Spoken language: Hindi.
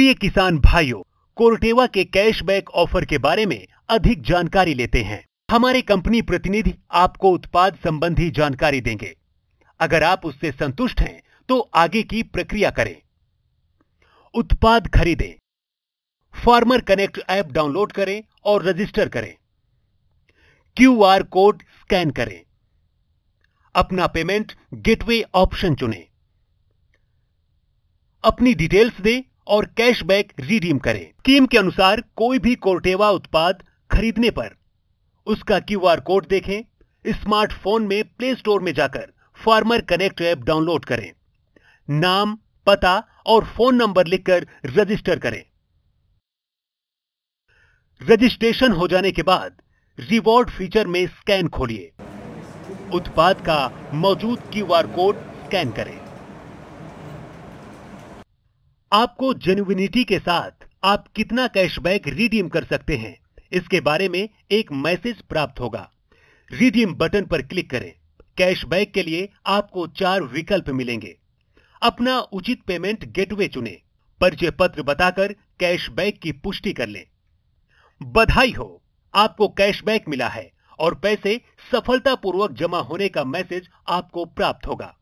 प्रिय किसान भाइयों कोर्टेवा के कैशबैक ऑफर के बारे में अधिक जानकारी लेते हैं हमारे कंपनी प्रतिनिधि आपको उत्पाद संबंधी जानकारी देंगे अगर आप उससे संतुष्ट हैं तो आगे की प्रक्रिया करें उत्पाद खरीदें फार्मर कनेक्ट ऐप डाउनलोड करें और रजिस्टर करें क्यूआर कोड स्कैन करें अपना पेमेंट गेटवे ऑप्शन चुनें अपनी डिटेल्स दें और कैशबैक रिडीम करें स्कीम के अनुसार कोई भी कोर्टेवा उत्पाद खरीदने पर उसका क्यूआर कोड देखें स्मार्टफोन में प्ले स्टोर में जाकर फार्मर कनेक्ट ऐप डाउनलोड करें नाम पता और फोन नंबर लिखकर रजिस्टर करें रजिस्ट्रेशन हो जाने के बाद रिवॉर्ड फीचर में स्कैन खोलिए उत्पाद का मौजूद क्यूआर कोड स्कैन करें आपको जेन्युनिटी के साथ आप कितना कैशबैक रिडीम कर सकते हैं इसके बारे में एक मैसेज प्राप्त होगा रिडीम बटन पर क्लिक करें कैशबैक के लिए आपको चार विकल्प मिलेंगे अपना उचित पेमेंट गेटवे चुनें परिचय पत्र बताकर कैशबैक की पुष्टि कर लें बधाई हो आपको कैशबैक मिला है और पैसे सफलतापूर्वक जमा होने का मैसेज आपको प्राप्त होगा